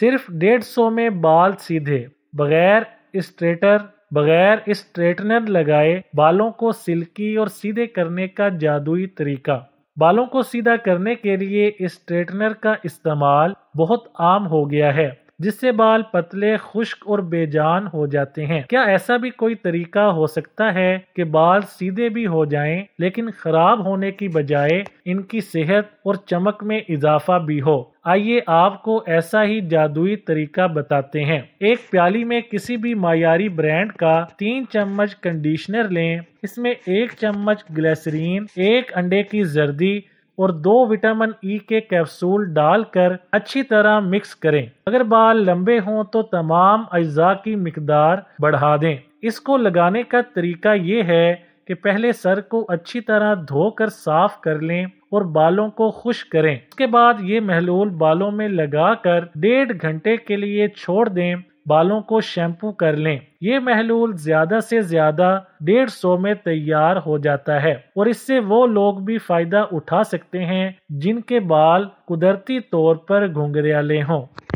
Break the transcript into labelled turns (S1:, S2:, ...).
S1: सिर्फ डेढ़ सौ में बाल सीधे बगैर स्ट्रेटर बगैर स्ट्रेटनर लगाए बालों को सिल्की और सीधे करने का जादुई तरीका बालों को सीधा करने के लिए स्ट्रेटनर का इस्तेमाल बहुत आम हो गया है जिससे बाल पतले खुश्क और बेजान हो जाते हैं क्या ऐसा भी कोई तरीका हो सकता है कि बाल सीधे भी हो जाएं लेकिन खराब होने की बजाय इनकी सेहत और चमक में इजाफा भी हो आइए आपको ऐसा ही जादुई तरीका बताते हैं एक प्याली में किसी भी मायारी ब्रांड का तीन चम्मच कंडीशनर लें इसमें एक चम्मच ग्लैसरीन एक अंडे की जर्दी और दो विटामिन ई के कैप्सूल डालकर अच्छी तरह मिक्स करें अगर बाल लंबे हों तो तमाम अज्जा की मकदार बढ़ा दें इसको लगाने का तरीका ये है कि पहले सर को अच्छी तरह धोकर साफ कर लें और बालों को खुश करें उसके बाद ये महलूल बालों में लगाकर डेढ़ घंटे के लिए छोड़ दें बालों को शैम्पू कर लें ये महलूल ज्यादा से ज्यादा डेढ़ सौ में तैयार हो जाता है और इससे वो लोग भी फायदा उठा सकते हैं जिनके बाल कुदरती तौर पर घुंघरियाले हों